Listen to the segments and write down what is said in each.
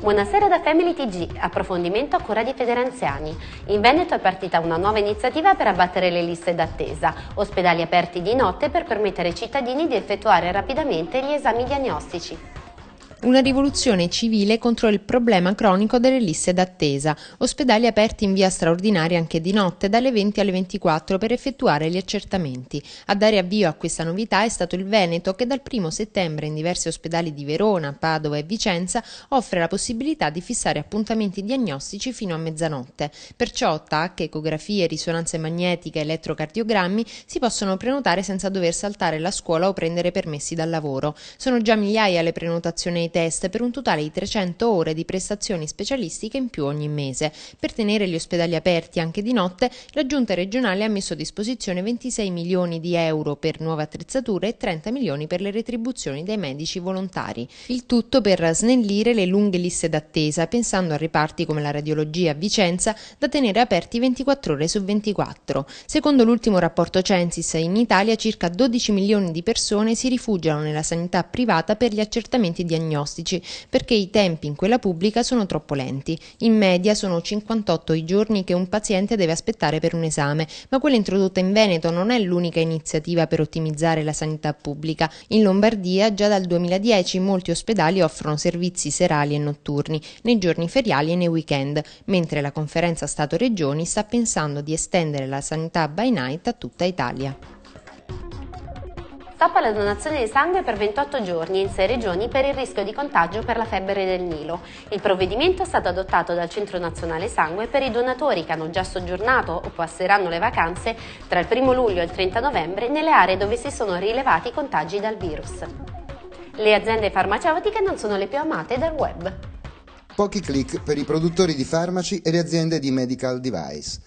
Buonasera da Family TG, approfondimento a cura di Federanziani. In Veneto è partita una nuova iniziativa per abbattere le liste d'attesa, ospedali aperti di notte per permettere ai cittadini di effettuare rapidamente gli esami diagnostici. Una rivoluzione civile contro il problema cronico delle liste d'attesa, ospedali aperti in via straordinaria anche di notte dalle 20 alle 24 per effettuare gli accertamenti. A dare avvio a questa novità è stato il Veneto che dal 1 settembre in diversi ospedali di Verona, Padova e Vicenza offre la possibilità di fissare appuntamenti diagnostici fino a mezzanotte. Perciò TAC, ecografie, risonanze magnetiche, elettrocardiogrammi si possono prenotare senza dover saltare la scuola o prendere permessi dal lavoro. Sono già migliaia le prenotazioni nei test per un totale di 300 ore di prestazioni specialistiche in più ogni mese. Per tenere gli ospedali aperti anche di notte, la Giunta regionale ha messo a disposizione 26 milioni di euro per nuove attrezzature e 30 milioni per le retribuzioni dei medici volontari. Il tutto per snellire le lunghe liste d'attesa, pensando a reparti come la radiologia a Vicenza da tenere aperti 24 ore su 24. Secondo l'ultimo rapporto Censis, in Italia circa 12 milioni di persone si rifugiano nella sanità privata per gli accertamenti diagnostici diagnostici perché i tempi in quella pubblica sono troppo lenti. In media sono 58 i giorni che un paziente deve aspettare per un esame, ma quella introdotta in Veneto non è l'unica iniziativa per ottimizzare la sanità pubblica. In Lombardia già dal 2010 molti ospedali offrono servizi serali e notturni, nei giorni feriali e nei weekend, mentre la conferenza Stato-Regioni sta pensando di estendere la sanità by night a tutta Italia. Stoppa la donazione di sangue per 28 giorni in 6 regioni per il rischio di contagio per la febbre del Nilo. Il provvedimento è stato adottato dal Centro Nazionale Sangue per i donatori che hanno già soggiornato o passeranno le vacanze tra il 1 luglio e il 30 novembre nelle aree dove si sono rilevati contagi dal virus. Le aziende farmaceutiche non sono le più amate dal web. Pochi click per i produttori di farmaci e le aziende di medical device.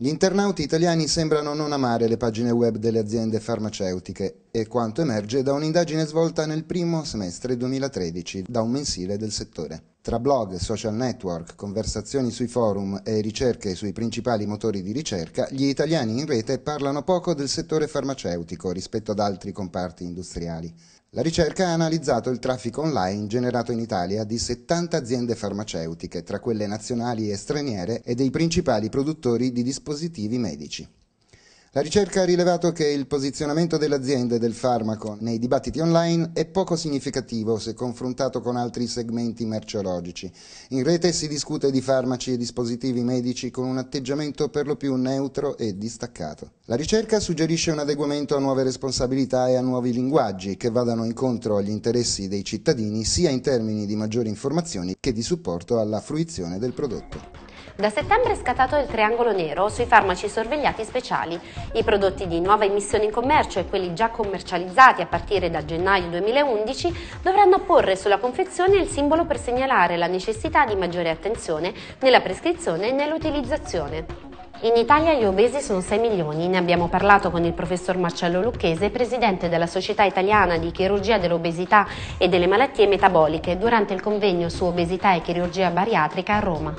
Gli internauti italiani sembrano non amare le pagine web delle aziende farmaceutiche è quanto emerge da un'indagine svolta nel primo semestre 2013 da un mensile del settore. Tra blog, social network, conversazioni sui forum e ricerche sui principali motori di ricerca, gli italiani in rete parlano poco del settore farmaceutico rispetto ad altri comparti industriali. La ricerca ha analizzato il traffico online generato in Italia di 70 aziende farmaceutiche, tra quelle nazionali e straniere, e dei principali produttori di dispositivi medici. La ricerca ha rilevato che il posizionamento dell'azienda e del farmaco nei dibattiti online è poco significativo se confrontato con altri segmenti merceologici. In rete si discute di farmaci e dispositivi medici con un atteggiamento per lo più neutro e distaccato. La ricerca suggerisce un adeguamento a nuove responsabilità e a nuovi linguaggi che vadano incontro agli interessi dei cittadini sia in termini di maggiori informazioni che di supporto alla fruizione del prodotto. Da settembre è scattato il triangolo nero sui farmaci sorvegliati speciali. I prodotti di nuova emissione in commercio e quelli già commercializzati a partire da gennaio 2011 dovranno porre sulla confezione il simbolo per segnalare la necessità di maggiore attenzione nella prescrizione e nell'utilizzazione. In Italia gli obesi sono 6 milioni, ne abbiamo parlato con il professor Marcello Lucchese, presidente della Società Italiana di Chirurgia dell'Obesità e delle Malattie Metaboliche, durante il convegno su obesità e chirurgia bariatrica a Roma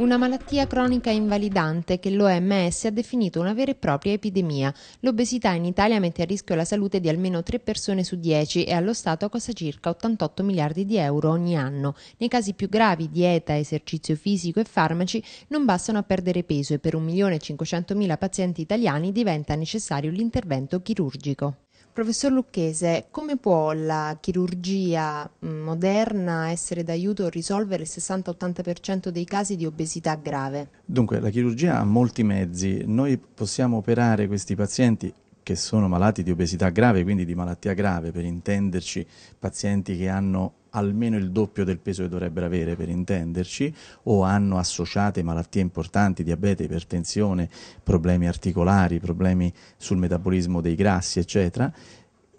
una malattia cronica invalidante che l'OMS ha definito una vera e propria epidemia. L'obesità in Italia mette a rischio la salute di almeno 3 persone su 10 e allo Stato costa circa 88 miliardi di euro ogni anno. Nei casi più gravi dieta, esercizio fisico e farmaci non bastano a perdere peso e per 1.500.000 pazienti italiani diventa necessario l'intervento chirurgico. Professor Lucchese, come può la chirurgia moderna essere d'aiuto a risolvere il 60-80% dei casi di obesità grave? Dunque, la chirurgia ha molti mezzi. Noi possiamo operare questi pazienti che sono malati di obesità grave, quindi di malattia grave, per intenderci pazienti che hanno almeno il doppio del peso che dovrebbero avere per intenderci o hanno associate malattie importanti, diabete, ipertensione, problemi articolari, problemi sul metabolismo dei grassi, eccetera,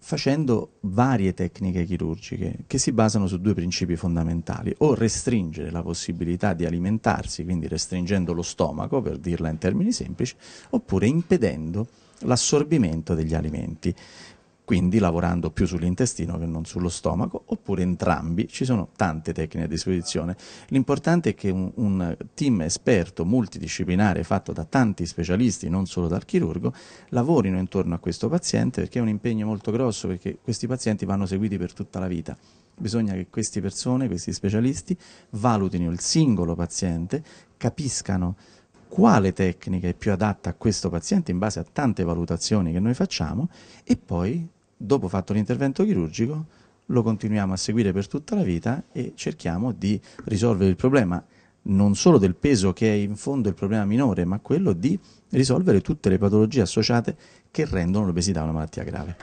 facendo varie tecniche chirurgiche che si basano su due principi fondamentali, o restringere la possibilità di alimentarsi, quindi restringendo lo stomaco, per dirla in termini semplici, oppure impedendo l'assorbimento degli alimenti quindi lavorando più sull'intestino che non sullo stomaco, oppure entrambi, ci sono tante tecniche a disposizione. L'importante è che un, un team esperto multidisciplinare fatto da tanti specialisti, non solo dal chirurgo, lavorino intorno a questo paziente perché è un impegno molto grosso perché questi pazienti vanno seguiti per tutta la vita bisogna che queste persone, questi specialisti, valutino il singolo paziente, capiscano quale tecnica è più adatta a questo paziente in base a tante valutazioni che noi facciamo e poi dopo fatto l'intervento chirurgico lo continuiamo a seguire per tutta la vita e cerchiamo di risolvere il problema non solo del peso che è in fondo il problema minore, ma quello di risolvere tutte le patologie associate che rendono l'obesità una malattia grave.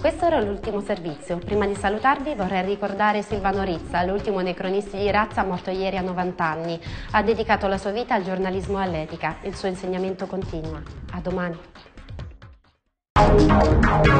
Questo era l'ultimo servizio. Prima di salutarvi vorrei ricordare Silvano Rizza, l'ultimo dei cronisti di razza morto ieri a 90 anni. Ha dedicato la sua vita al giornalismo e all'etica. Il suo insegnamento continua. A domani.